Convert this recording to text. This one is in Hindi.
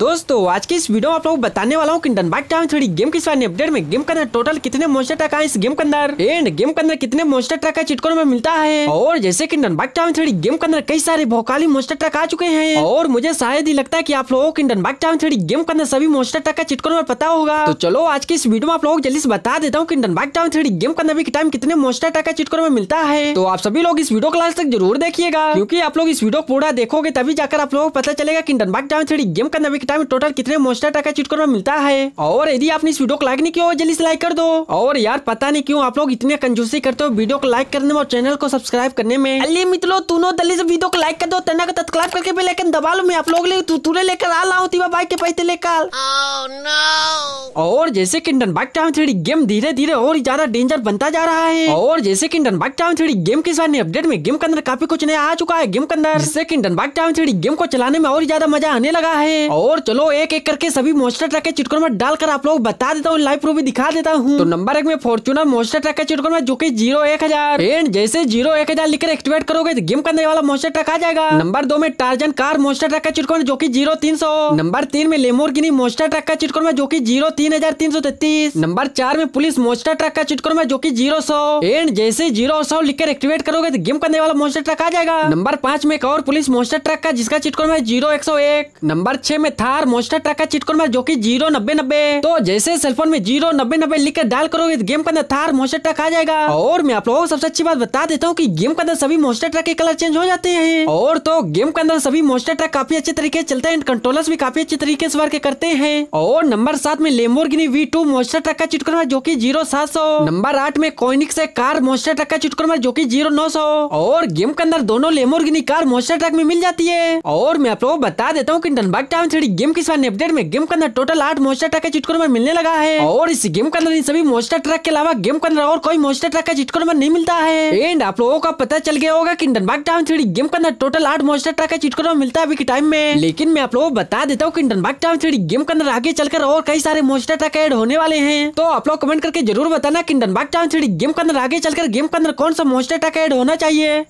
दोस्तों आज की इस वीडियो में आप लोग बताने वाला हूँ किंडन डनबाइट टाइम थ्री गेम के सारे अपडेट में गेम के अंदर टोटल कितने मोस्टर ट्रक है इस गेम के अंदर एंड गेम के अंदर कितने मोस्टर ट्रक है चिटकोन में मिलता है और जैसे कि डनबाइट टाइम थ्री गेम के अंदर कई सारे भोकाली मोस्टर ट्रक आ चुके हैं और मुझे शायद ही लगता है की आप लोगों को डनबाइट टाइम थ्री गेम के अंदर सभी मोस्टर ट्रक का चिटकोन में पता होगा तो चलो आज की इस वीडियो में आप लोग जल्दी से बता देता हूँ की डनबाइट टाइम थ्री गेम के अंदर भी टाइम कितने मोस्टर ट्रक का चिटकोन में मिलता है तो आप सभी लोग इस वीडियो क्लास तक जरूर देखिएगा क्यूँकी आप लोग इस वीडियो पूरा देखोगे तभी जाकर आप लोग पता चलेगा की डनबाइट टाइम थ्री गेम के अंदर किताब में टोटल कितने मोस्टर टाका चीट करना मिलता है और यदि आपने इस वीडियो को लाइक नहीं किया जल्दी से लाइक कर दो और यार पता नहीं क्यों आप लोग इतने कंजूसी करते हो वीडियो को लाइक करने में और चैनल को सब्सक्राइब करने में अली मित्रों तूनो दली से वीडियो को लाइक कर दो तना का तत्काल करके भी लेकिन दबा लो मैं आप लोग तुरे लेकर आ रहा तीवा बाइक के पैसे लेकर oh, और जैसे किंडन बाइक टाउन थ्री गेम धीरे धीरे और ज्यादा डेंजर बनता जा रहा है और जैसे किंडन बाइक टाउन थ्री गेम के साथ अपडेट में गेम के अंदर काफी कुछ नया आ चुका है गेम के अंदर जैसे किंडन बाइक टाउन थ्री गेम को चलाने में और ज्यादा मजा आने लगा है और चलो एक एक करके सभी मोस्टर ट्रक के चुटकुल में डालकर आप लोग बता देता हूँ लाइव प्रूफ भी दिखा देता हूँ तो नंबर एक में फॉर्चुनर मोस्टर ट्रक का चुटकुल में जो की जीरो एक हजार एंड जैसे जीरो एक हजार लिखकर एक्टिवेट करोगे तो गेम करने वाला मोस्टर ट्रक आ जाएगा नंबर दो में टार्जन कार मोस्टर ट्रक का चुटकुल जो की जीरो तीन सौ नंबर तीन में लेमोर गिनी मोस्टर ट्रक का चुटकुल में जो की जीरो तीन हजार तीन सौ तैतीस नंबर चार में पुलिस मोस्टर ट्रक का चुटकुल में जो की जीरो सौ एंड जैसे जीरो सौ लिखकर एक्टिवेट करोगे तो गेम करने वाला मोस्टर ट्रक आ जाएगा नंबर पांच में एक और पुलिस मोस्टर ट्रक का जिसका चिटकोर में जीरो एक सौ एक नंबर छह में थार मोस्टर ट्रक का चिट मार जो की जीरो नब्बे नब्बे तो जैसे सेलफोन में जीरो नब्बे नब्बे लिख कर डाल करोगे गेम तो के अंदर थार मोस्टर ट्रक आ जाएगा और मैं आप लोगों को सबसे अच्छी बात बता देता हूँ की गेम के अंदर सभी मोस्टर ट्रक के कलर चेंज हो जाते हैं और तो गेम के अंदर सभी मोस्टर ट्रक काफी अच्छे तरीके से चलते हैं कंट्रोलर भी काफी अच्छे तरीके से वर्क करते हैं और नंबर सात में गिनी वी टू मोस्टर ट्रक का चिट मार जो की जीरो सात सौ नंबर आठ में Koenigsegg car monster truck का चिट मार जो की जीरो नौ सौ और गेम के अंदर दोनों Lamborghini car monster truck में मिल जाती है और मैं आप लोगों को बता देता हूँ की डनबाग टाउन ऑलरेडी गेम के सामने अपडेट में गेम के अंदर टोटल आठ मोस्टर ट्रक का चिटकोर में मिलने लगा है और इस गेम के अंदर इन सभी मोस्टर ट्रक के अलावा गेम के अंदर और कोई मोस्टर ट्रक का चिटकोर में नहीं मिलता है एंड आप लोगों का पता चल गया होगा की डनबाग टाउन थ्री गेम के अंदर टोटल आठ मोस्टर ट्रक का चिटकोर में मिलता है अभी के टाइम में लेकिन मैं आप लोगों को बता देता हूँ की डनबाग टाउन थ्री गेम के अंदर आगे चलकर और कई सारे मोस्टर ट्रक एड होने वाले हैं तो आप लोग कमेंट करके जरूर बताना की डनबाग टाउन थ्री गेम के अंदर आगे चलकर गेम के अंदर कौन सा मोस्टर ट्रक एड होना चाहिए